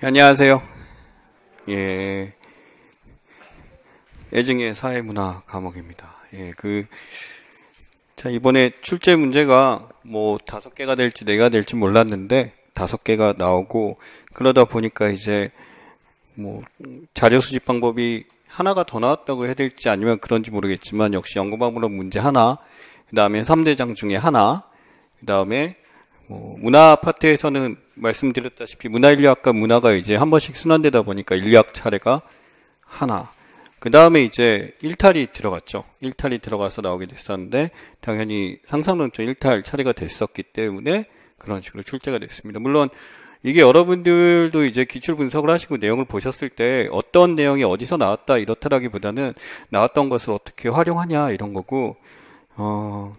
예, 안녕하세요. 예. 애증의 사회문화 과목입니다. 예, 그, 자, 이번에 출제 문제가 뭐 다섯 개가 될지 네가 될지 몰랐는데 다섯 개가 나오고 그러다 보니까 이제 뭐 자료 수집 방법이 하나가 더 나왔다고 해야 될지 아니면 그런지 모르겠지만 역시 연구방으로 문제 하나, 그 다음에 3대장 중에 하나, 그 다음에 뭐 문화 파트에서는 말씀드렸다시피 문화인류학과 문화가 이제 한 번씩 순환되다 보니까 인류학 차례가 하나. 그 다음에 이제 일탈이 들어갔죠. 일탈이 들어가서 나오게 됐었는데 당연히 상상론적 일탈 차례가 됐었기 때문에 그런 식으로 출제가 됐습니다. 물론 이게 여러분들도 이제 기출 분석을 하시고 내용을 보셨을 때 어떤 내용이 어디서 나왔다 이렇다라기보다는 나왔던 것을 어떻게 활용하냐 이런 거고 어뭐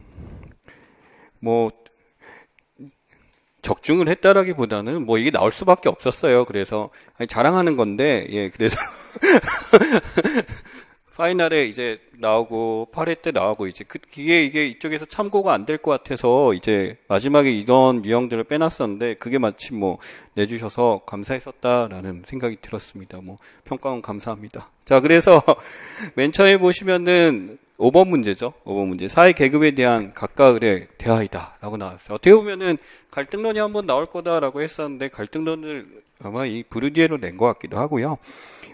적중을 했다라기보다는 뭐 이게 나올 수밖에 없었어요. 그래서 아니, 자랑하는 건데 예 그래서 파이널에 이제 나오고 8회 때 나오고 이제 그 이게 이게 이쪽에서 참고가 안 될 것 같아서 이제 마지막에 이런 유형들을 빼놨었는데 그게 마침 뭐 내주셔서 감사했었다라는 생각이 들었습니다. 뭐평가원 감사합니다. 자 그래서 맨 처음에 보시면은 5번 문제죠. 5번 문제. 사회 계급에 대한 각각의 대화이다. 라고 나왔어요. 어떻게 보면은 갈등론이 한번 나올 거다라고 했었는데 갈등론을 아마 이브르디에로낸 것 같기도 하고요.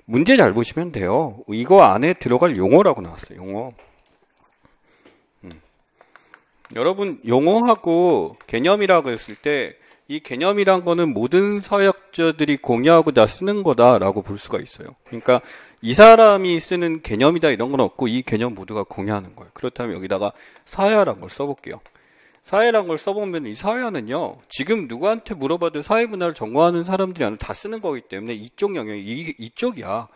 문제 잘 보시면 돼요. 이거 안에 들어갈 용어라고 나왔어요. 용어. 음. 여러분, 용어하고 개념이라고 했을 때 이 개념이란 거는 모든 사역 학자들이 공유하고다 쓰는 거다라고 볼 수가 있어요. 그러니까 이 사람이 쓰는 개념이다 이런 건 없고 이 개념 모두가 공유하는 거예요. 그렇다면 여기다가 사회화란 걸 써볼게요. 사회란 걸 써보면 이사회는요 지금 누구한테 물어봐도 사회문화를 전공하는 사람들이 아니다 쓰는 거기 때문에 이쪽 영역 이쪽이야.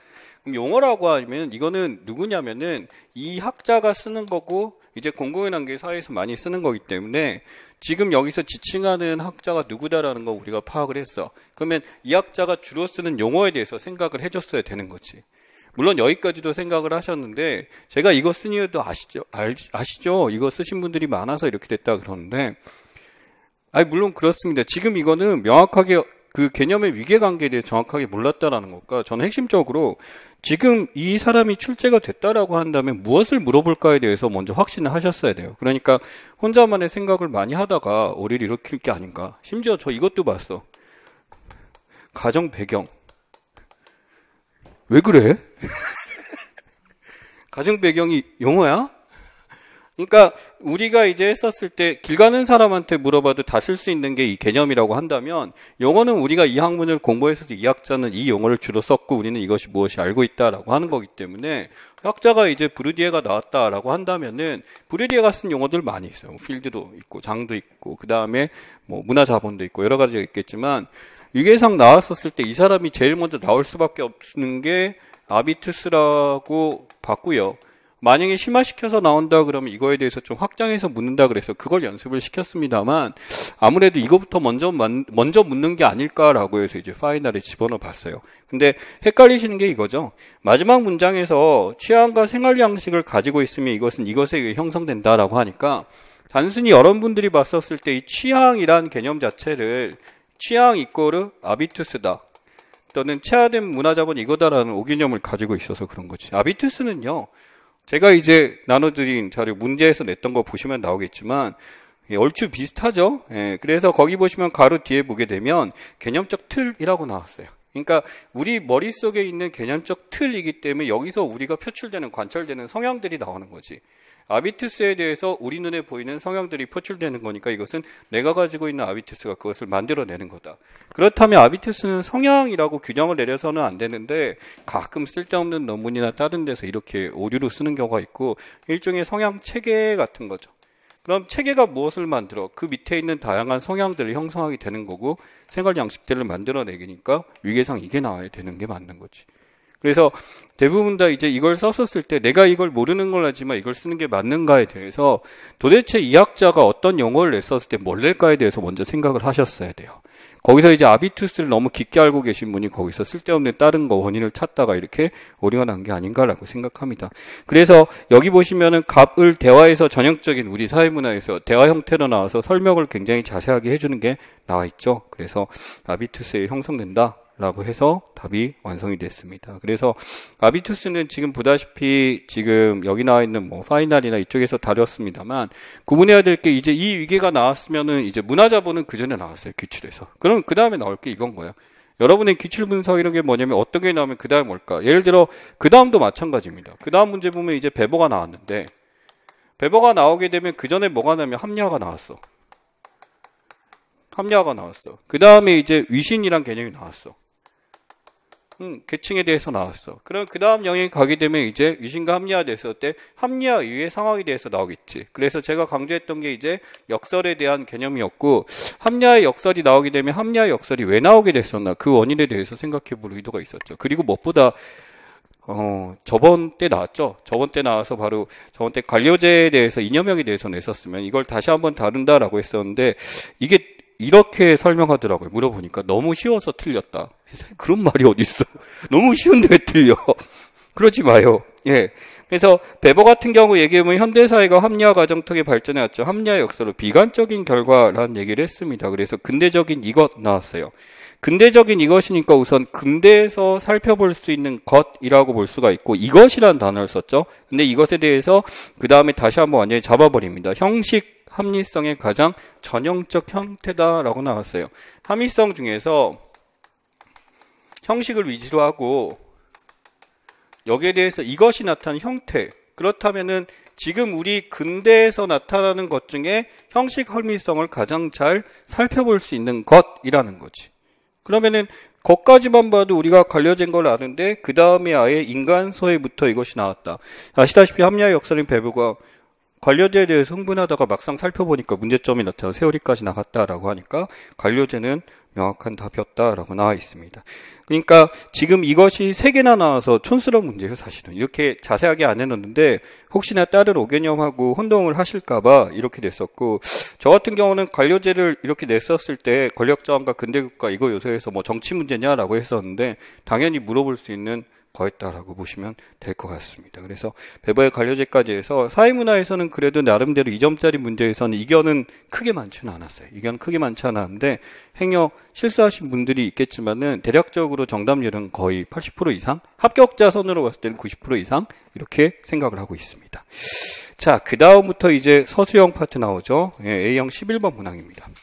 그럼 용어라고 하면 이거는 누구냐면은 이 학자가 쓰는 거고 이제 공공연한 게 사회에서 많이 쓰는 거기 때문에 지금 여기서 지칭하는 학자가 누구다라는 거 우리가 파악을 했어. 그러면 이 학자가 주로 쓰는 용어에 대해서 생각을 해줬어야 되는 거지. 물론 여기까지도 생각을 하셨는데 제가 이거 쓴 이유도 아시죠? 아시죠? 이거 쓰신 분들이 많아서 이렇게 됐다 그러는데 아니 물론 그렇습니다. 지금 이거는 명확하게 그 개념의 위계관계에 대해 정확하게 몰랐다라는 것과 저는 핵심적으로 지금 이 사람이 출제가 됐다라고 한다면 무엇을 물어볼까에 대해서 먼저 확신을 하셨어야 돼요. 그러니까 혼자만의 생각을 많이 하다가 오리를 일으킬 게 아닌가. 심지어 저 이것도 봤어. 가정 배경. 왜 그래? 가정 배경이 영어야? 그러니까 우리가 이제 했었을 때 길 가는 사람한테 물어봐도 다 쓸 수 있는 게 이 개념이라고 한다면 용어는 우리가 이 학문을 공부해서도 이 학자는 이 용어를 주로 썼고 우리는 이것이 무엇이 알고 있다라고 하는 거기 때문에 학자가 이제 브르디에가 나왔다라고 한다면은 브르디에가 쓴 용어들 많이 있어요. 뭐 필드도 있고 장도 있고 그다음에 뭐 문화자본도 있고 여러 가지가 있겠지만 유계상 나왔었을 때 이 사람이 제일 먼저 나올 수밖에 없는 게 아비투스라고 봤고요. 만약에 심화시켜서 나온다 그러면 이거에 대해서 좀 확장해서 묻는다 그래서 그걸 연습을 시켰습니다만 아무래도 이거부터 먼저 먼저 묻는 게 아닐까라고 해서 이제 파이널에 집어넣어 봤어요. 근데 헷갈리시는 게 이거죠. 마지막 문장에서 취향과 생활 양식을 가지고 있으면 이것은 이것에 의해 형성된다라고 하니까 단순히 여러분들이 봤었을 때 이 취향이란 개념 자체를 취향 이꼬르 아비투스다. 또는 체화된 문화자본 이거다라는 오개념을 가지고 있어서 그런 거지. 아비투스는요, 제가 이제 나눠드린 자료 문제에서 냈던 거 보시면 나오겠지만 예, 얼추 비슷하죠. 예, 그래서 거기 보시면 가로 뒤에 보게 되면 개념적 틀이라고 나왔어요. 그러니까 우리 머릿속에 있는 개념적 틀이기 때문에 여기서 우리가 표출되는 관찰되는 성향들이 나오는 거지. 아비투스에 대해서 우리 눈에 보이는 성향들이 표출되는 거니까 이것은 내가 가지고 있는 아비투스가 그것을 만들어내는 거다. 그렇다면 아비투스는 성향이라고 규정을 내려서는 안 되는데 가끔 쓸데없는 논문이나 다른 데서 이렇게 오류로 쓰는 경우가 있고 일종의 성향 체계 같은 거죠. 그럼 체계가 무엇을 만들어 그 밑에 있는 다양한 성향들을 형성하게 되는 거고 생활 양식들을 만들어내기니까 위계상 이게 나와야 되는 게 맞는 거지. 그래서 대부분 다 이제 이걸 썼었을 때 내가 이걸 모르는 걸 하지만 이걸 쓰는 게 맞는가에 대해서 도대체 이 학자가 어떤 용어를 냈었을 때 뭘 낼까에 대해서 먼저 생각을 하셨어야 돼요. 거기서 이제 아비투스를 너무 깊게 알고 계신 분이 거기서 쓸데없는 다른 거 원인을 찾다가 이렇게 오류가 난 게 아닌가라고 생각합니다. 그래서 여기 보시면은 갑을 대화에서 전형적인 우리 사회문화에서 대화 형태로 나와서 설명을 굉장히 자세하게 해주는 게 나와 있죠. 그래서 아비투스에 형성된다. 라고 해서 답이 완성이 됐습니다. 그래서 아비투스는 지금 보다시피 지금 여기 나와 있는 뭐 파이널이나 이쪽에서 다뤘습니다만 구분해야 될 게 이제 이 위기가 나왔으면은 이제 문화자본은 그 전에 나왔어요 기출에서. 그럼 그 다음에 나올 게 이건 거예요. 여러분의 기출 분석 이런 게 뭐냐면 어떤 게 나오면 그 다음 에 뭘까? 예를 들어 그 다음도 마찬가지입니다. 그 다음 문제 보면 이제 배버가 나왔는데 배버가 나오게 되면 그 전에 뭐가 나면 합리화가 나왔어. 합리화가 나왔어. 그 다음에 이제 위신이란 개념이 나왔어. 음, 계층에 대해서 나왔어. 그럼 그 다음 영역에 가게 되면 이제 위신과 합리화 됐을 때 합리화 이후의 상황에 대해서 나오겠지. 그래서 제가 강조했던 게 이제 역설에 대한 개념이었고 합리화의 역설이 나오게 되면 합리화의 역설이 왜 나오게 됐었나 그 원인에 대해서 생각해 볼 의도가 있었죠. 그리고 무엇보다 어, 저번 때 나왔죠. 저번 때 나와서 바로 저번 때 관료제에 대해서 이념형에 대해서 냈었으면 이걸 다시 한번 다룬다라고 했었는데 이게 이렇게 설명하더라고요. 물어보니까 너무 쉬워서 틀렸다. 세상에 그런 말이 어딨어. 너무 쉬운데 왜 틀려? 그러지 마요. 예. 그래서 베버 같은 경우 얘기하면 현대사회가 합리화 과정 통해 발전해왔죠. 합리화 역사로 비관적인 결과라는 얘기를 했습니다. 그래서 근대적인 이것 나왔어요. 근대적인 이것이니까 우선 근대에서 살펴볼 수 있는 것이라고 볼 수가 있고 이것이란 단어를 썼죠. 근데 이것에 대해서 그 다음에 다시 한번 완전히 잡아버립니다. 형식 합리성의 가장 전형적 형태다라고 나왔어요. 합리성 중에서 형식을 위주로 하고 여기에 대해서 이것이 나타난 형태 그렇다면은 지금 우리 근대에서 나타나는 것 중에 형식 합리성을 가장 잘 살펴볼 수 있는 것이라는 거지. 그러면은 거까지만 봐도 우리가 관련된 걸 아는데 그 다음에 아예 인간소에부터 이것이 나왔다. 아시다시피 합리화 역사는 배부가 관료제에 대해 흥분하다가 막상 살펴보니까 문제점이 나타나 세월이까지 나갔다라고 하니까 관료제는 명확한 답이었다라고 나와 있습니다. 그러니까 지금 이것이 세 개나 나와서 촌스러운 문제예요, 사실은. 이렇게 자세하게 안 해놓는데 혹시나 다른 오개념하고 혼동을 하실까봐 이렇게 됐었고저 같은 경우는 관료제를 이렇게 냈었을 때 권력자원과 근대국가 이거 요새에서뭐 정치 문제냐라고 했었는데 당연히 물어볼 수 있는 거했다라고 보시면 될 것 같습니다. 그래서 베버의 관료제까지 해서 사회문화에서는 그래도 나름대로 이점짜리 문제에서는 이견은 크게 많지는 않았어요. 이견 은 크게 많지 않았는데 행여 실수하신 분들이 있겠지만은 대략적으로 정답률은 거의 80% 이상, 합격자 선으로 봤을 때는 90% 이상 이렇게 생각을 하고 있습니다. 자, 그 다음부터 이제 서수형 파트 나오죠. 예, A형 11번 문항입니다.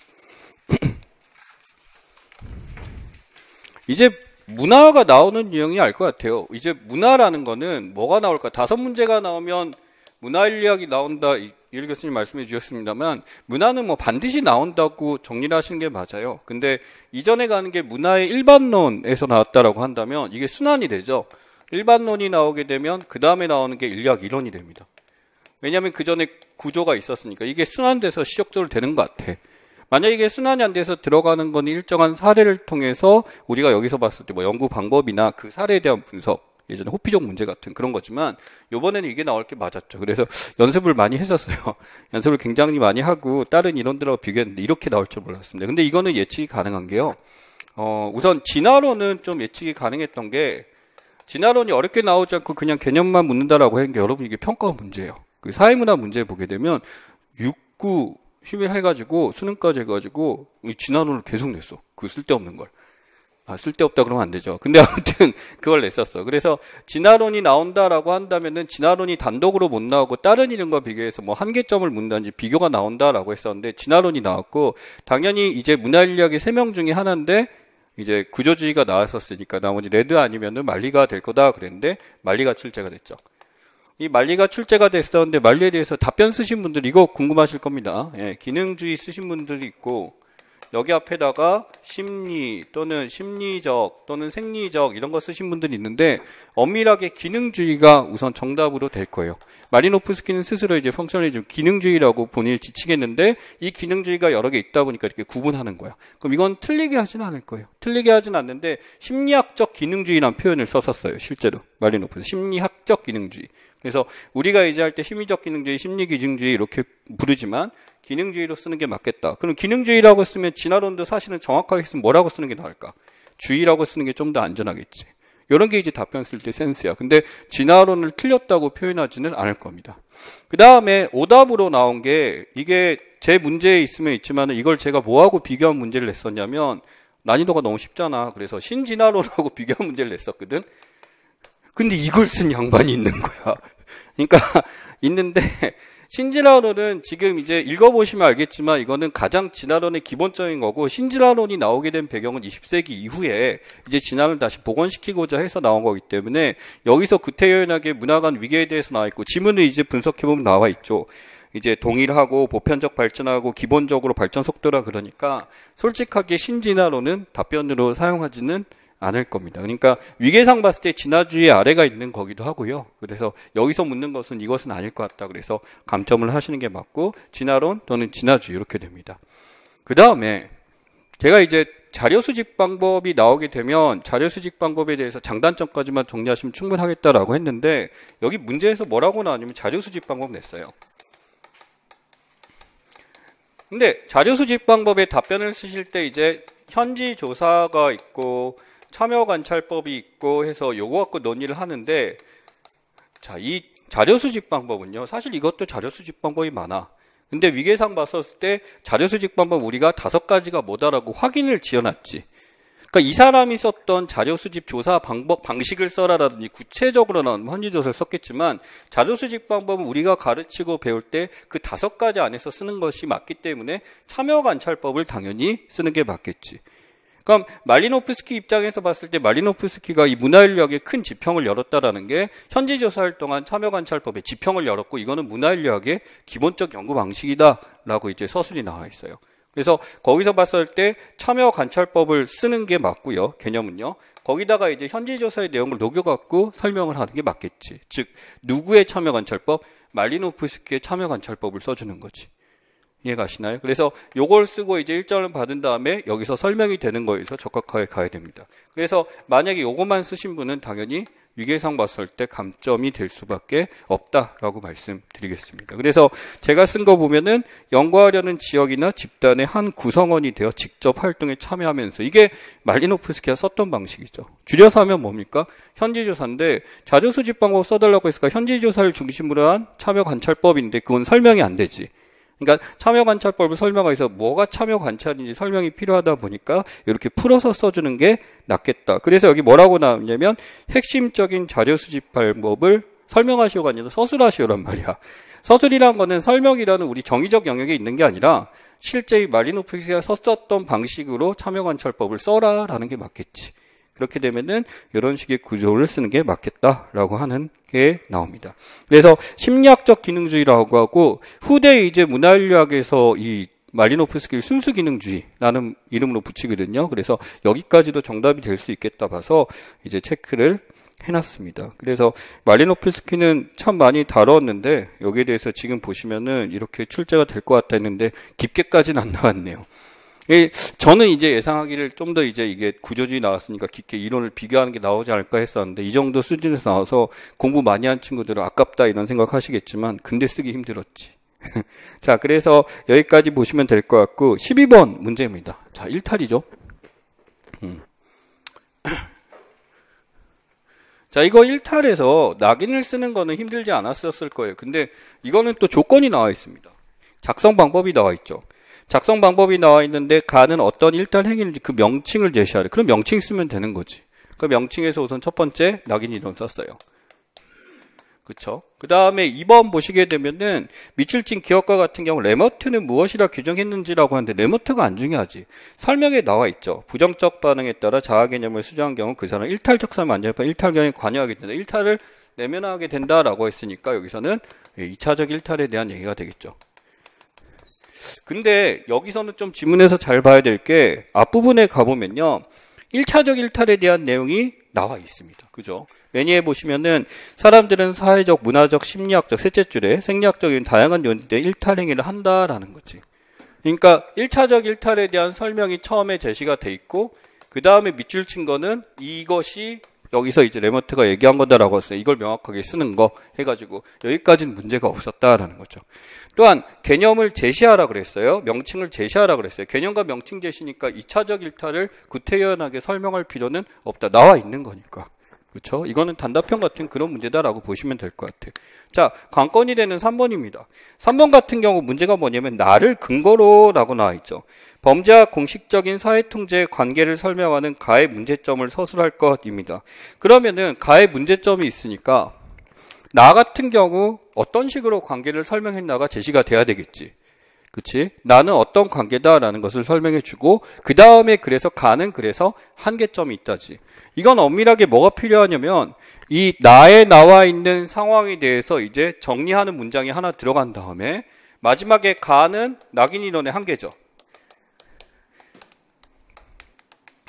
이제 문화가 나오는 유형이 알 것 같아요. 이제 문화라는 거는 뭐가 나올까? 다섯 문제가 나오면 문화인리학이 나온다. 일 교수님 말씀해 주셨습니다만 문화는 뭐 반드시 나온다고 정리를 하시는 게 맞아요. 근데 이전에 가는 게 문화의 일반론에서 나왔다라고 한다면 이게 순환이 되죠. 일반론이 나오게 되면 그 다음에 나오는 게 인리학 이론이 됩니다. 왜냐하면 그 전에 구조가 있었으니까 이게 순환돼서 시적으로 되는 것 같아. 만약 이게 순환이 안 돼서 들어가는 건 일정한 사례를 통해서 우리가 여기서 봤을 때 뭐 연구 방법이나 그 사례에 대한 분석 예전에 호피족 문제 같은 그런 거지만 요번에는 이게 나올 게 맞았죠. 그래서 연습을 많이 했었어요. 연습을 굉장히 많이 하고 다른 이론들하고 비교했는데 이렇게 나올 줄 몰랐습니다. 근데 이거는 예측이 가능한 게요. 어, 우선 진화론은 좀 예측이 가능했던 게 진화론이 어렵게 나오지 않고 그냥 개념만 묻는다라고 한 게 여러분 이게 평가 문제예요. 그 사회문화 문제 보게 되면 육구 휴일 해가지고 수능까지 해가지고 지난원을 계속 냈어. 그 쓸데없는 걸. 아, 쓸데없다 그러면 안 되죠. 근데 아무튼 그걸 냈었어. 그래서 진화론이 나온다라고 한다면은 진화론이 단독으로 못 나오고 다른 이름과 비교해서 뭐 한계점을 묻는지 비교가 나온다라고 했었는데 진화론이 나왔고 당연히 이제 문화인력의 세 명 중에 하나인데 이제 구조주의가 나왔었으니까 나머지 레드 아니면은 말리가 될 거다 그랬는데 말리가 출제가 됐죠. 이 말리가 출제가 됐었는데 말리에 대해서 답변 쓰신 분들 이거 궁금하실 겁니다. 예, 기능주의 쓰신 분들이 있고 여기 앞에다가 심리 또는 심리적 또는 생리적 이런 거 쓰신 분들이 있는데 엄밀하게 기능주의가 우선 정답으로 될 거예요. 마리노프스키는 스스로 이제 펑셔널리즘 기능주의라고 본인을 지치겠는데 이 기능주의가 여러 개 있다 보니까 이렇게 구분하는 거예요 그럼 이건 틀리게 하진 않을 거예요. 틀리게 하진 않는데 심리학적 기능주의란 표현을 썼었어요. 실제로 마리노프스 심리학적 기능주의. 그래서 우리가 이제 할 때 심리적 기능주의, 심리기증주의 이렇게 부르지만 기능주의로 쓰는 게 맞겠다. 그럼 기능주의라고 쓰면 진화론도 사실은 정확하게 쓰면 뭐라고 쓰는 게 나을까? 주의라고 쓰는 게 좀 더 안전하겠지. 이런 게 이제 답변 쓸 때 센스야. 근데 진화론을 틀렸다고 표현하지는 않을 겁니다. 그 다음에 오답으로 나온 게 이게 제 문제에 있으면 있지만 이걸 제가 뭐하고 비교한 문제를 냈었냐면 난이도가 너무 쉽잖아. 그래서 신진화론하고 비교한 문제를 냈었거든. 근데 이걸 쓴 양반이 있는 거야. 그러니까 있는데 신진화론은 지금 이제 읽어보시면 알겠지만 이거는 가장 진화론의 기본적인 거고 신진화론이 나오게 된 배경은 20세기 이후에 이제 진화를 다시 복원시키고자 해서 나온 거기 때문에 여기서 구태연하게 여 문화관 위계에 대해서 나와 있고 지문을 이제 분석해보면 나와 있죠. 이제 동일하고 보편적 발전하고 기본적으로 발전 속도라 그러니까 솔직하게 신진화론은 답변으로 사용하지는 않을 겁니다. 그러니까 위계상 봤을 때 진화주의 아래가 있는 거기도 하고요. 그래서 여기서 묻는 것은 이것은 아닐 것 같다. 그래서 감점을 하시는 게 맞고 진화론 또는 진화주의 이렇게 됩니다. 그 다음에 제가 이제 자료 수집 방법이 나오게 되면 자료 수집 방법에 대해서 장단점까지만 정리하시면 충분하겠다라고 했는데 여기 문제에서 뭐라고 나왔냐면 자료 수집 방법 냈어요. 근데 자료 수집 방법에 답변을 쓰실 때 이제 현지 조사가 있고 참여관찰법이 있고 해서 요거 갖고 논의를 하는데 자, 이 자료 수집 방법은요. 사실 이것도 자료 수집 방법이 많아. 근데 위계상 봤었을 때 자료 수집 방법 우리가 다섯 가지가 뭐다라고 확인을 지어놨지. 그러니까 이 사람이 썼던 자료 수집 조사 방법 방식을 써라라든지 구체적으로는 헌지조사를 썼겠지만 자료 수집 방법은 우리가 가르치고 배울 때 그 다섯 가지 안에서 쓰는 것이 맞기 때문에 참여 관찰법을 당연히 쓰는 게 맞겠지. 그럼 말리노프스키 입장에서 봤을 때 말리노프스키가 이 문화인류학에 큰 지평을 열었다라는 게 현지 조사할 동안 참여관찰법에 지평을 열었고 이거는 문화인류학의 기본적 연구 방식이다라고 이제 서술이 나와 있어요. 그래서 거기서 봤을 때 참여 관찰법을 쓰는 게 맞고요. 개념은요. 거기다가 이제 현지 조사의 내용을 녹여갖고 설명을 하는 게 맞겠지. 즉 누구의 참여 관찰법? 말리노프스키의 참여 관찰법을 써주는 거지. 이해가시나요? 그래서 요걸 쓰고 이제 일절을 받은 다음에 여기서 설명이 되는 거에서 적합하게 가야 됩니다. 그래서 만약에 요것만 쓰신 분은 당연히 위계상 봤을 때 감점이 될 수밖에 없다라고 말씀드리겠습니다. 그래서 제가 쓴 거 보면은 연구하려는 지역이나 집단의 한 구성원이 되어 직접 활동에 참여하면서 이게 말리노프스키가 썼던 방식이죠. 줄여서 하면 뭡니까? 현지조사인데 자주수집 방법 써달라고 했으니까 현지조사를 중심으로 한 참여 관찰법인데 그건 설명이 안 되지. 그러니까 참여 관찰법을 설명해서 뭐가 참여 관찰인지 설명이 필요하다 보니까 이렇게 풀어서 써주는 게 낫겠다. 그래서 여기 뭐라고 나오냐면 핵심적인 자료 수집 방법을 설명하시오가 아니라 서술하시오란 말이야. 서술이란 거는 설명이라는 우리 정의적 영역에 있는 게 아니라 실제 이 말리노프스가 썼었던 방식으로 참여 관찰법을 써라라는 게 맞겠지. 그렇게 되면은 이런 식의 구조를 쓰는 게 맞겠다라고 하는 게 나옵니다. 그래서 심리학적 기능주의라고 하고 후대 이제 문화인류학에서 이 말리노프스키를 순수 기능주의라는 이름으로 붙이거든요. 그래서 여기까지도 정답이 될 수 있겠다 봐서 이제 체크를 해놨습니다. 그래서 말리노프스키는 참 많이 다뤘는데 여기에 대해서 지금 보시면은 이렇게 출제가 될 것 같다 했는데 깊게까지는 안 나왔네요. 예, 저는 이제 예상하기를 좀 더 이제 이게 구조주의 나왔으니까 깊게 이론을 비교하는 게 나오지 않을까 했었는데 이 정도 수준에서 나와서 공부 많이 한 친구들은 아깝다 이런 생각하시겠지만 근데 쓰기 힘들었지. 자, 그래서 여기까지 보시면 될 것 같고 12번 문제입니다. 자, 1탈이죠 음. 자, 이거 1탈에서 낙인을 쓰는 거는 힘들지 않았었을 거예요. 근데 이거는 또 조건이 나와 있습니다. 작성 방법이 나와 있죠. 작성 방법이 나와 있는데 가는 어떤 일단 행위인지 그 명칭을 제시하래. 그럼 명칭 쓰면 되는 거지. 그 명칭에서 우선 첫 번째 낙인 이론 썼어요. 그쵸? 그 다음에 2번 보시게 되면은 밑줄친 기업과 같은 경우 레머트는 무엇이라 규정했는지라고 하는데 레머트가 안 중요하지. 설명에 나와 있죠. 부정적 반응에 따라 자아 개념을 수정한 경우 그 사람은 일탈적 삶 안전파 일탈경에 관여하게 된다. 일탈을 내면화하게 된다라고 했으니까 여기서는 2차적 일탈에 대한 얘기가 되겠죠. 근데 여기서는 좀 지문에서 잘 봐야 될 게 앞부분에 가보면요. 1차적 일탈에 대한 내용이 나와 있습니다. 그죠? 매니에 보시면은 사람들은 사회적, 문화적, 심리학적, 셋째 줄에 생리학적인 다양한 요인 때 일탈 행위를 한다라는 거지. 그러니까 1차적 일탈에 대한 설명이 처음에 제시가 돼 있고 그 다음에 밑줄 친 거는 이것이 여기서 이제 레모트가 얘기한 거다라고 했어요. 이걸 명확하게 쓰는 거 해가지고 여기까지는 문제가 없었다라는 거죠. 또한 개념을 제시하라 그랬어요. 명칭을 제시하라 그랬어요. 개념과 명칭 제시니까 2차적 일탈을 구태연하게 설명할 필요는 없다. 나와 있는 거니까. 그렇죠? 이거는 단답형 같은 그런 문제다라고 보시면 될 것 같아요. 자, 관건이 되는 3번입니다. 3번 같은 경우 문제가 뭐냐면 나를 근거로라고 나와 있죠. 범죄와 공식적인 사회통제의 관계를 설명하는 가해 문제점을 서술할 것입니다. 그러면은 가해 문제점이 있으니까 나 같은 경우 어떤 식으로 관계를 설명했나가 제시가 돼야 되겠지. 그치? 나는 어떤 관계다라는 것을 설명해 주고, 그 다음에 그래서 가는 그래서 한계점이 있다지. 이건 엄밀하게 뭐가 필요하냐면, 이 나에 나와 있는 상황에 대해서 이제 정리하는 문장이 하나 들어간 다음에, 마지막에 가는 낙인 이론의 한계죠.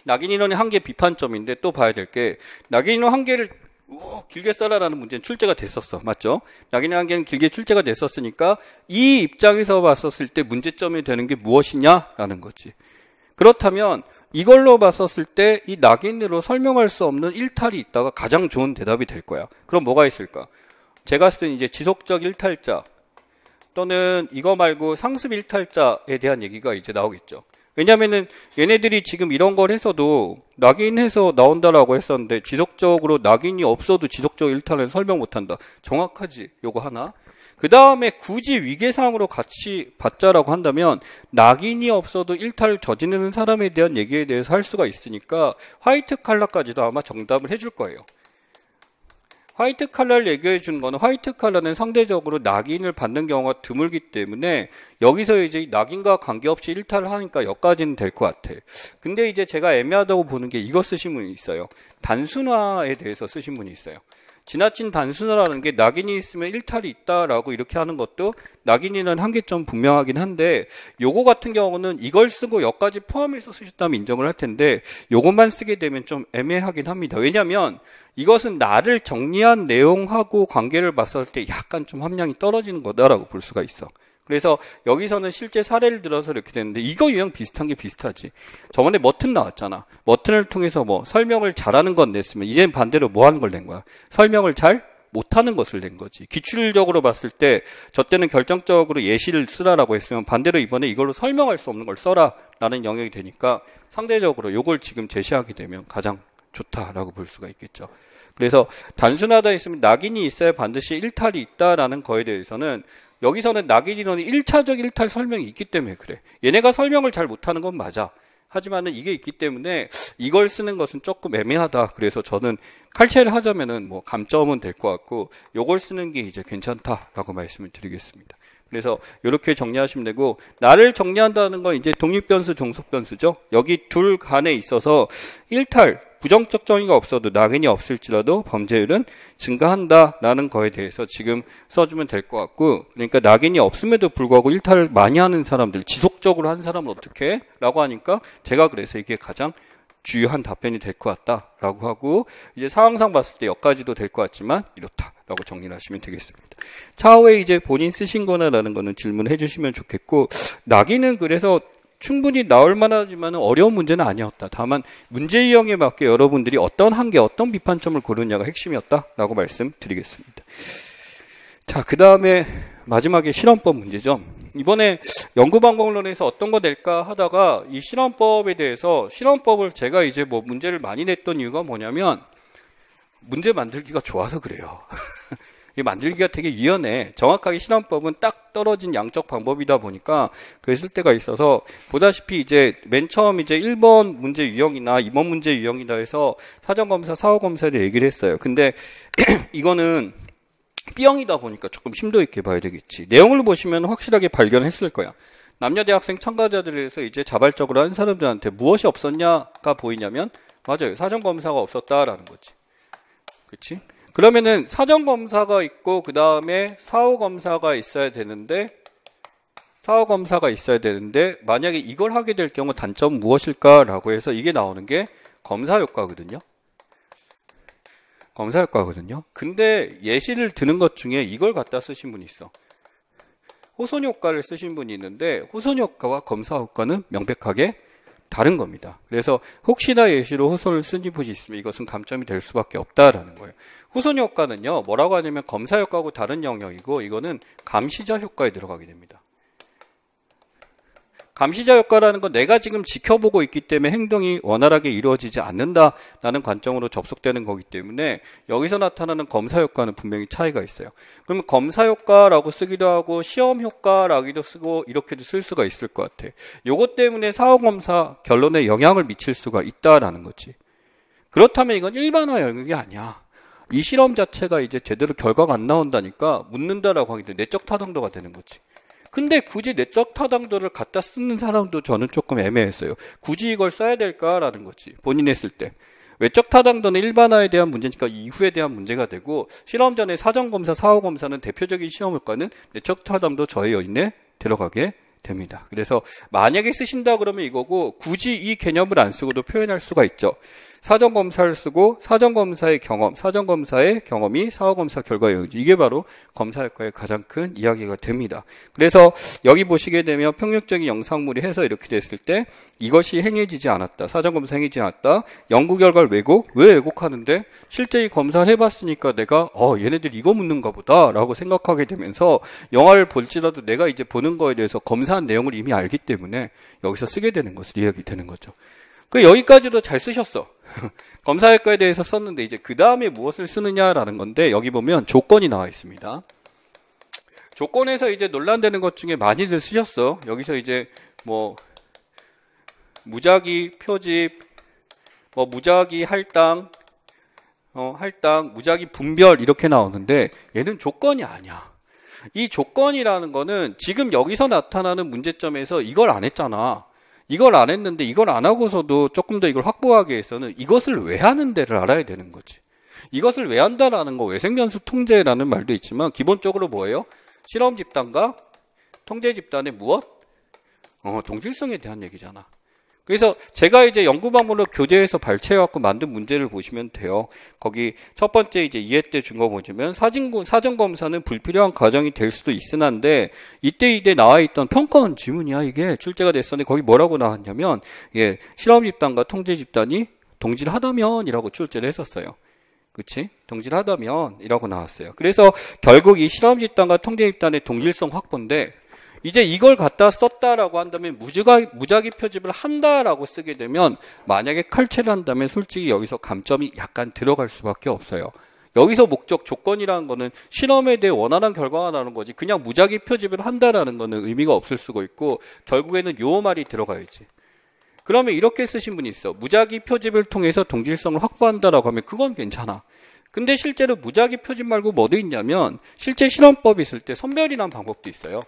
낙인 이론의 한계 비판점인데 또 봐야 될 게 낙인 이론 한계를 우 길게 써라라는 문제는 출제가 됐었어. 맞죠? 낙인의 한계는 길게 출제가 됐었으니까 이 입장에서 봤었을 때 문제점이 되는 게 무엇이냐라는 거지. 그렇다면 이걸로 봤었을 때 이 낙인으로 설명할 수 없는 일탈이 있다가 가장 좋은 대답이 될 거야. 그럼 뭐가 있을까? 제가 쓴 이제 지속적 일탈자 또는 이거 말고 상습 일탈자에 대한 얘기가 이제 나오겠죠. 왜냐면은 얘네들이 지금 이런 걸 해서도 낙인해서 나온다라고 했었는데 지속적으로 낙인이 없어도 지속적 일탈은 설명 못한다. 정확하지? 요거 하나. 그 다음에 굳이 위계상으로 같이 받자라고 한다면 낙인이 없어도 일탈을 저지르는 사람에 대한 얘기에 대해서 할 수가 있으니까 화이트 칼라까지도 아마 정답을 해줄 거예요. 화이트 칼라를 얘기해 준 거는 화이트 칼라는 상대적으로 낙인을 받는 경우가 드물기 때문에 여기서 이제 낙인과 관계없이 일탈을 하니까 여기까지는 될 것 같아. 근데 이제 제가 애매하다고 보는 게 이거 쓰신 분이 있어요. 단순화에 대해서 쓰신 분이 있어요. 지나친 단순화라는 게 낙인이 있으면 일탈이 있다라고 이렇게 하는 것도 낙인이라는 한계점 분명하긴 한데 요거 같은 경우는 이걸 쓰고 여기까지 포함해서 쓰셨다면 인정을 할 텐데 요것만 쓰게 되면 좀 애매하긴 합니다. 왜냐하면 이것은 나를 정리한 내용하고 관계를 봤을 때 약간 좀 함량이 떨어지는 거다라고 볼 수가 있어. 그래서 여기서는 실제 사례를 들어서 이렇게 되는데 이거 유형 비슷한 게 비슷하지. 저번에 머튼 나왔잖아. 머튼을 통해서 뭐 설명을 잘하는 건 냈으면 이젠 반대로 뭐 하는 걸 낸 거야. 설명을 잘 못하는 것을 낸 거지. 기출적으로 봤을 때 저 때는 결정적으로 예시를 쓰라라고 했으면 반대로 이번에 이걸로 설명할 수 없는 걸 써라라는 영역이 되니까 상대적으로 이걸 지금 제시하게 되면 가장 좋다라고 볼 수가 있겠죠. 그래서 단순하다 했으면 낙인이 있어야 반드시 일탈이 있다라는 거에 대해서는 여기서는 나기진론이 1차적 일탈 설명이 있기 때문에 그래. 얘네가 설명을 잘 못하는 건 맞아. 하지만은 이게 있기 때문에 이걸 쓰는 것은 조금 애매하다. 그래서 저는 칼체를 하자면은 뭐 감점은 될 것 같고 요걸 쓰는 게 이제 괜찮다라고 말씀을 드리겠습니다. 그래서 이렇게 정리하시면 되고 나를 정리한다는 건 이제 독립변수, 종속변수죠. 여기 둘 간에 있어서 일탈 부정적 정의가 없어도 낙인이 없을지라도 범죄율은 증가한다라는 거에 대해서 지금 써주면 될 것 같고 그러니까 낙인이 없음에도 불구하고 일탈을 많이 하는 사람들 지속적으로 한 사람은 어떻게 라고 하니까 제가 그래서 이게 가장 주요한 답변이 될 것 같다라고 하고 이제 상황상 봤을 때 여기까지도 될 것 같지만 이렇다라고 정리를 하시면 되겠습니다. 차후에 이제 본인 쓰신 거나라는 거는 질문해 주시면 좋겠고 낙인은 그래서 충분히 나올 만하지만 어려운 문제는 아니었다. 다만 문제 유형에 맞게 여러분들이 어떤 한계, 어떤 비판점을 고르냐가 느 핵심이었다라고 말씀드리겠습니다. 자, 그 다음에 마지막에 실험법 문제죠. 이번에 연구방법론에서 어떤 거 낼까 하다가 이 실험법에 대해서 실험법을 제가 이제 뭐 문제를 많이 냈던 이유가 뭐냐면 문제 만들기가 좋아서 그래요. 이 만들기가 되게 유연해. 정확하게 실험법은 딱 떨어진 양적 방법이다 보니까 그랬을 때가 있어서 보다시피 이제 맨 처음 이제 1번 문제 유형이나 2번 문제 유형이다 해서 사전검사, 사후검사에 대해 얘기를 했어요. 근데 이거는 B형이다 보니까 조금 심도 있게 봐야 되겠지. 내용을 보시면 확실하게 발견했을 거야. 남녀 대학생 참가자들에서 이제 자발적으로 한 사람들한테 무엇이 없었냐가 보이냐면 맞아요. 사전 검사가 없었다라는 거지. 그치 그러면은 사전 검사가 있고 그 다음에 사후 검사가 있어야 되는데 사후 검사가 있어야 되는데 만약에 이걸 하게 될 경우 단점 무엇일까라고 해서 이게 나오는 게 검사 효과거든요. 검사 효과거든요. 근데 예시를 드는 것 중에 이걸 갖다 쓰신 분이 있어. 호손 효과를 쓰신 분이 있는데 호손 효과와 검사 효과는 명백하게 다른 겁니다. 그래서 혹시나 예시로 호소를 쓴인풋지 있으면 이것은 감점이 될 수밖에 없다라는 거예요. 후손 효과는요, 뭐라고 하냐면 검사 효과하고 다른 영역이고 이거는 감시자 효과에 들어가게 됩니다. 감시자 효과라는 건 내가 지금 지켜보고 있기 때문에 행동이 원활하게 이루어지지 않는다라는 관점으로 접속되는 거기 때문에 여기서 나타나는 검사 효과는 분명히 차이가 있어요. 그러면 검사 효과라고 쓰기도 하고 시험 효과라기도 쓰고 이렇게도 쓸 수가 있을 것 같아. 요것 때문에 사후 검사 결론에 영향을 미칠 수가 있다라는 거지. 그렇다면 이건 일반화 영역이 아니야. 이 실험 자체가 이제 제대로 결과가 안 나온다니까 묻는다라고 하기 때문에 내적 타당도가 되는 거지. 근데 굳이 내적 타당도를 갖다 쓰는 사람도 저는 조금 애매했어요. 굳이 이걸 써야 될까라는 거지. 본인 했을 때. 외적 타당도는 일반화에 대한 문제니까 이후에 대한 문제가 되고 실험 전에 사전검사, 사후검사는 대표적인 시험효과는 내적 타당도 저의여인에 들어가게 됩니다. 그래서 만약에 쓰신다 그러면 이거고 굳이 이 개념을 안 쓰고도 표현할 수가 있죠. 사전검사를 쓰고 사전검사의 경험, 사전검사의 경험이 사후검사 결과에 의지. 이게 바로 검사학과의 가장 큰 이야기가 됩니다. 그래서 여기 보시게 되면 평력적인 영상물이 해서 이렇게 됐을 때 이것이 행해지지 않았다. 사전검사 행해지지 않았다. 연구 결과를 왜곡? 왜 왜곡하는데? 실제 이 검사를 해봤으니까 내가 어 얘네들 이거 묻는가 보다 라고 생각하게 되면서 영화를 볼지라도 내가 이제 보는 거에 대해서 검사한 내용을 이미 알기 때문에 여기서 쓰게 되는 것을 이야기 되는 거죠. 그 여기까지도 잘 쓰셨어. 검사학과에 대해서 썼는데 이제 그 다음에 무엇을 쓰느냐라는 건데 여기 보면 조건이 나와 있습니다. 조건에서 이제 논란되는 것 중에 많이들 쓰셨어. 여기서 이제 뭐 무작위 표집, 뭐 무작위 할당, 어, 할당, 무작위 분별 이렇게 나오는데 얘는 조건이 아니야. 이 조건이라는 거는 지금 여기서 나타나는 문제점에서 이걸 안 했잖아. 이걸 안 했는데 이걸 안 하고서도 조금 더 이걸 확보하기 위해서는 이것을 왜 하는데를 알아야 되는 거지. 이것을 왜 한다라는 거, 외생연수 통제라는 말도 있지만 기본적으로 뭐예요? 실험 집단과 통제 집단의 무엇? 어, 동질성에 대한 얘기잖아. 그래서 제가 이제 연구 방법을 교재에서 발췌해갖고 만든 문제를 보시면 돼요. 거기 첫 번째 이제 이해 때 준 거 보시면 사진군 사전 검사는 불필요한 과정이 될 수도 있으나인데 이때 이때 나와 있던 평가원 지문이야 이게 출제가 됐었는데 거기 뭐라고 나왔냐면 예 실험 집단과 통제 집단이 동질하다면이라고 출제를 했었어요. 그치? 동질하다면이라고 나왔어요. 그래서 결국 이 실험 집단과 통제 집단의 동질성 확보인데 이제 이걸 갖다 썼다라고 한다면 무지가, 무작위 표집을 한다라고 쓰게 되면 만약에 칼체를 한다면 솔직히 여기서 감점이 약간 들어갈 수밖에 없어요. 여기서 목적 조건이라는 거는 실험에 대해 원활한 결과가 나는 거지 그냥 무작위 표집을 한다라는 거는 의미가 없을 수가 있고 결국에는 요 말이 들어가야지. 그러면 이렇게 쓰신 분이 있어. 무작위 표집을 통해서 동질성을 확보한다라고 하면 그건 괜찮아. 근데 실제로 무작위 표집 말고 뭐도 있냐면 실제 실험법이 있을 때 선별이라는 방법도 있어요.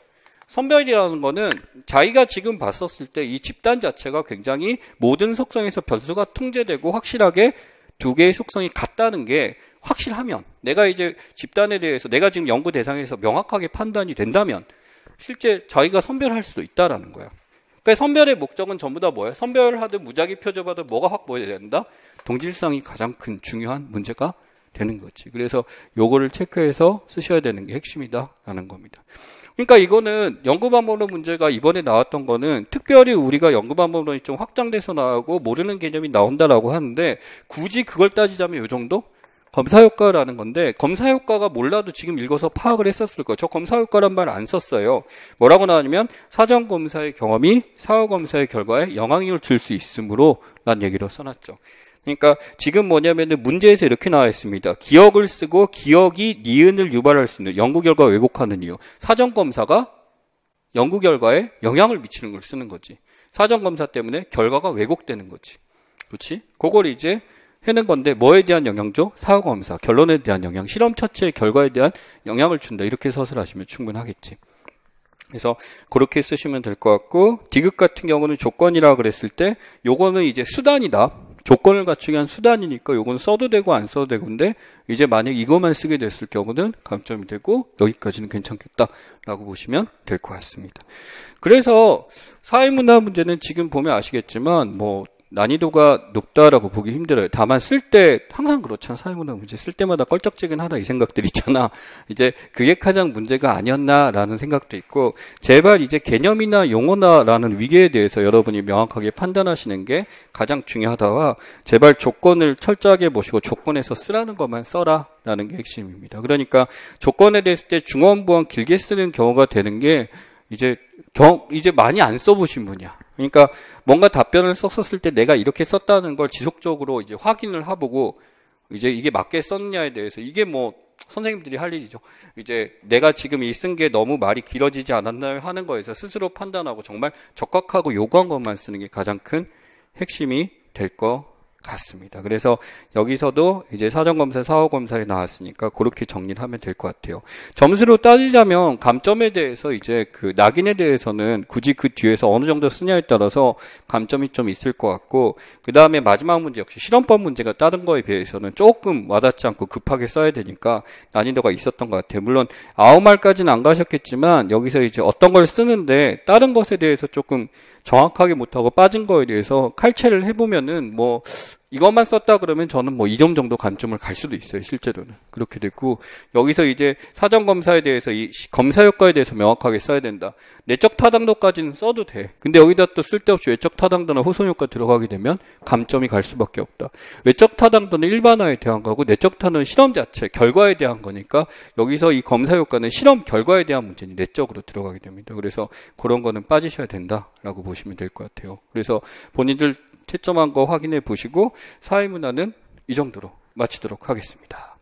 선별이라는 거는 자기가 지금 봤었을 때 이 집단 자체가 굉장히 모든 속성에서 변수가 통제되고 확실하게 두 개의 속성이 같다는 게 확실하면 내가 이제 집단에 대해서 내가 지금 연구 대상에서 명확하게 판단이 된다면 실제 자기가 선별할 수도 있다라는 거야. 그러니까 선별의 목적은 전부 다 뭐예요? 선별하든 무작위 표접하든 뭐가 확보해야 된다? 동질성이 가장 큰 중요한 문제가 되는 거지. 그래서 요거를 체크해서 쓰셔야 되는 게 핵심이다라는 겁니다. 그러니까 이거는 연구방법론 문제가 이번에 나왔던 거는 특별히 우리가 연구방법론이 좀 확장돼서 나오고 모르는 개념이 나온다라고 하는데 굳이 그걸 따지자면 요 정도? 검사 효과라는 건데 검사 효과가 몰라도 지금 읽어서 파악을 했었을 거예요. 저 검사 효과란 말 안 썼어요. 뭐라고 나왔냐면 사전 검사의 경험이 사후 검사의 결과에 영향을 줄 수있으므로 라는 얘기로 써놨죠. 그러니까 지금 뭐냐면은 문제에서 이렇게 나와 있습니다. 기억을 쓰고 기억이 니은을 유발할 수 있는 연구 결과 왜곡하는 이유. 사전 검사가 연구 결과에 영향을 미치는 걸 쓰는 거지. 사전 검사 때문에 결과가 왜곡되는 거지. 그렇지? 그걸 이제 해낸 건데 뭐에 대한 영향죠? 사후검사, 결론에 대한 영향, 실험 처치의 결과에 대한 영향을 준다. 이렇게 서술하시면 충분하겠지. 그래서 그렇게 쓰시면 될 것 같고 디귿 같은 경우는 조건이라 그랬을 때 요거는 이제 수단이다. 조건을 갖추기위한 수단이니까 요건 써도 되고 안 써도 되고근데 이제 만약 이것만 쓰게 됐을 경우는 감점이 되고 여기까지는 괜찮겠다라고 보시면 될 것 같습니다. 그래서 사회문화 문제는 지금 보면 아시겠지만 뭐 난이도가 높다라고 보기 힘들어요. 다만 쓸 때 항상 그렇잖아. 사회문화 문제 쓸 때마다 껄쩍지근하다 이 생각들 있잖아. 이제 그게 가장 문제가 아니었나라는 생각도 있고 제발 이제 개념이나 용어나라는 위계에 대해서 여러분이 명확하게 판단하시는 게 가장 중요하다와 제발 조건을 철저하게 보시고 조건에서 쓰라는 것만 써라. 라는 게 핵심입니다. 그러니까 조건에 대해서 때 중원부원 길게 쓰는 경우가 되는 게 이제 경 이제 많이 안 써보신 분이야. 그러니까 뭔가 답변을 썼었을 때 내가 이렇게 썼다는 걸 지속적으로 이제 확인을 해보고 이제 이게 맞게 썼냐에 대해서 이게 뭐 선생님들이 할 일이죠. 이제 내가 지금 이 쓴 게 너무 말이 길어지지 않았나요 하는 거에서 스스로 판단하고 정말 적합하고 요구한 것만 쓰는 게 가장 큰 핵심이 될것 같습니다. 그래서 여기서도 이제 사전검사, 사후검사에 나왔으니까 그렇게 정리를 하면 될 것 같아요. 점수로 따지자면 감점에 대해서 이제 그 낙인에 대해서는 굳이 그 뒤에서 어느 정도 쓰냐에 따라서 감점이 좀 있을 것 같고, 그 다음에 마지막 문제 역시 실험법 문제가 다른 거에 비해서는 조금 와닿지 않고 급하게 써야 되니까 난이도가 있었던 것 같아요. 물론 아홉 말까지는 안 가셨겠지만 여기서 이제 어떤 걸 쓰는데 다른 것에 대해서 조금 정확하게 못하고 빠진 거에 대해서 칼체를 해보면은 뭐 이것만 썼다 그러면 저는 뭐 2점 정도 관점을 갈 수도 있어요, 실제로는. 그렇게 됐고, 여기서 이제 사전검사에 대해서 이 검사 효과에 대해서 명확하게 써야 된다. 내적 타당도까지는 써도 돼. 근데 여기다 또 쓸데없이 외적 타당도나 후손 효과 들어가게 되면 감점이 갈 수밖에 없다. 외적 타당도는 일반화에 대한 거고, 내적 타는 실험 자체, 결과에 대한 거니까, 여기서 이 검사 효과는 실험 결과에 대한 문제니 내적으로 들어가게 됩니다. 그래서 그런 거는 빠지셔야 된다라고 보시면 될 것 같아요. 그래서 본인들 채점한 거 확인해 보시고 사회 문화는 이 정도로 마치도록 하겠습니다.